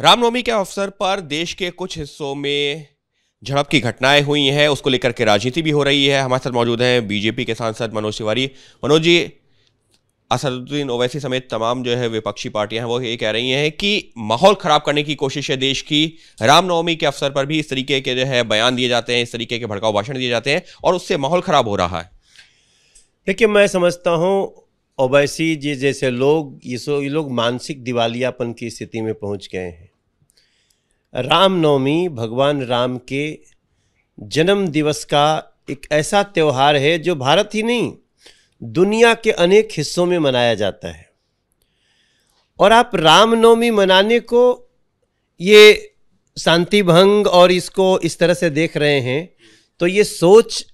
रामनवमी के अवसर पर देश के कुछ हिस्सों में झड़प की घटनाएं हुई हैं उसको लेकर के राजनीति भी हो रही है हमारे साथ मौजूद हैं बीजेपी के सांसद मनोज तिवारी मनोज जी असदुद्दीन ओवैसी समेत तमाम जो है विपक्षी पार्टियां हैं वो ये कह रही हैं कि माहौल खराब करने की कोशिश है देश की रामनवमी के अवसर पर भी इस तरीके के जो है बयान दिए जाते हैं इस तरीके के भड़काऊ भाषण दिए जाते हैं और उससे माहौल खराब हो रहा है देखिए मैं समझता हूँ ओवैसी जी जैसे लोग ये सो ये लोग मानसिक दिवालियापन की स्थिति में पहुँच गए हैं रामनवमी भगवान राम के जन्म दिवस का एक ऐसा त्यौहार है जो भारत ही नहीं दुनिया के अनेक हिस्सों में मनाया जाता है और आप रामनवमी मनाने को ये शांति भंग और इसको इस तरह से देख रहे हैं तो ये सोच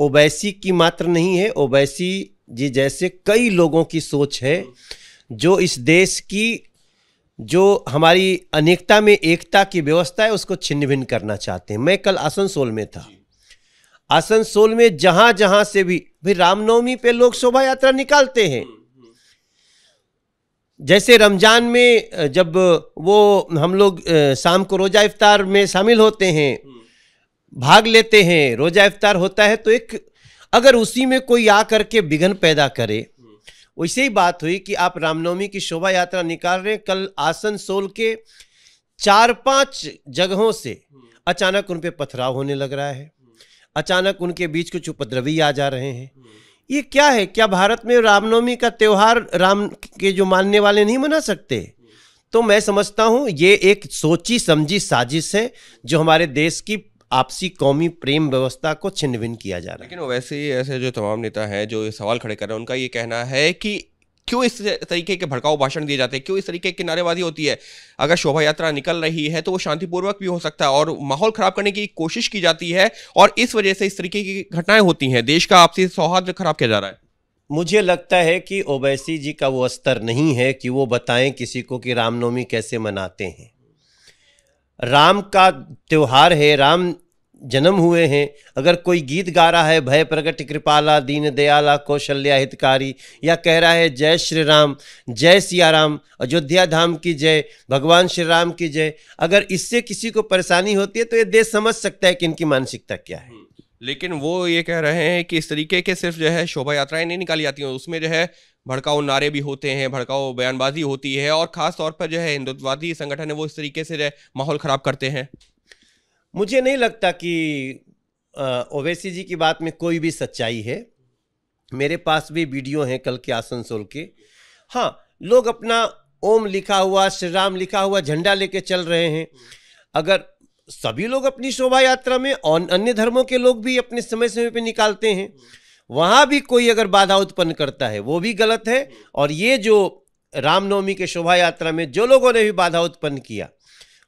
ओबैसी की मात्र नहीं है ओबैसी जी जैसे कई लोगों की सोच है जो इस देश की जो हमारी अनेकता में एकता की व्यवस्था है उसको छिन्न भिन्न करना चाहते हैं मैं कल आसनसोल में था आसनसोल में जहां जहां से भी भाई रामनवमी पे लोग शोभा यात्रा निकालते हैं हम्म, हम्म। जैसे रमजान में जब वो हम लोग शाम को रोजा इफ्तार में शामिल होते हैं हम्म। भाग लेते हैं रोजा इफ्तार होता है तो एक अगर उसी में कोई आ करके विघन पैदा करे वैसे ही बात हुई कि आप रामनवमी की शोभा यात्रा निकाल रहे हैं कल आसनसोल के चार पांच जगहों से अचानक उन पर पथराव होने लग रहा है अचानक उनके बीच कुछ उपद्रवी आ जा रहे हैं ये क्या है क्या भारत में रामनवमी का त्यौहार राम के जो मानने वाले नहीं मना सकते तो मैं समझता हूँ ये एक सोची समझी साजिश है जो हमारे देश की आपसी कौमी प्रेम व्यवस्था को छिन्न भिन्न किया जा रहा है लेकिन वैसे ही ऐसे जो तमाम नेता हैं जो सवाल खड़े कर रहे हैं उनका ये कहना है कि क्यों इस तरीके के भड़काऊ भाषण दिए जाते हैं क्यों इस तरीके की नारेबाजी होती है अगर शोभा यात्रा निकल रही है तो वो शांतिपूर्वक भी हो सकता है और माहौल खराब करने की कोशिश की जाती है और इस वजह से इस तरीके की घटनाएं होती हैं देश का आपसी सौहार्द खराब किया जा रहा है मुझे लगता है कि ओवैसी जी का वो स्तर नहीं है कि वो बताएं किसी को कि रामनवमी कैसे मनाते हैं राम का त्यौहार है राम जन्म हुए हैं अगर कोई गीत गा रहा है भय प्रकट कृपाला दीन दयाला कौशल्या हितकारी या कह रहा है जय श्री राम जय सिया राम अयोध्या धाम की जय भगवान श्री राम की जय अगर इससे किसी को परेशानी होती है तो ये देश समझ सकता है कि इनकी मानसिकता क्या है हम्म, लेकिन वो ये कह रहे हैं कि इस तरीके के सिर्फ जो है शोभा यात्राएं नहीं निकाली जाती हैं उसमें जो है भड़काऊ नारे भी होते हैं भड़काऊ बयानबाजी होती है और खास तौर पर जो है हिंदुत्ववादी संगठन है वो इस तरीके से जो माहौल खराब करते हैं मुझे नहीं लगता कि ओवैसी जी की बात में कोई भी सच्चाई है मेरे पास भी वीडियो हैं कल के आसनसोल के हाँ लोग अपना ओम लिखा हुआ श्री राम लिखा हुआ झंडा लेके चल रहे हैं अगर सभी लोग अपनी शोभा यात्रा में और अन्य धर्मों के लोग भी अपने समय समय पे निकालते हैं वहाँ भी कोई अगर बाधा उत्पन्न करता है वो भी गलत है और ये जो रामनवमी के शोभा यात्रा में जो लोगों ने भी बाधा उत्पन्न किया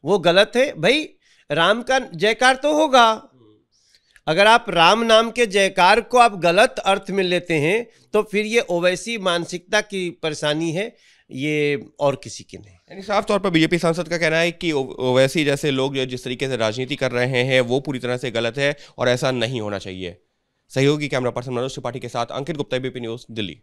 वो गलत है भाई राम का जयकार तो होगा अगर आप राम नाम के जयकार को आप गलत अर्थ में लेते हैं तो फिर ये ओवैसी मानसिकता की परेशानी है ये और किसी की नहीं यानी साफ तौर पर बीजेपी सांसद का कहना है कि ओवैसी जैसे लोग जो जिस तरीके से राजनीति कर रहे हैं वो पूरी तरह से गलत है और ऐसा नहीं होना चाहिए सहयोगी कैमरा पर्सन मनोज त्रिपाठी के साथ अंकित गुप्ता बीपी न्यूज दिल्ली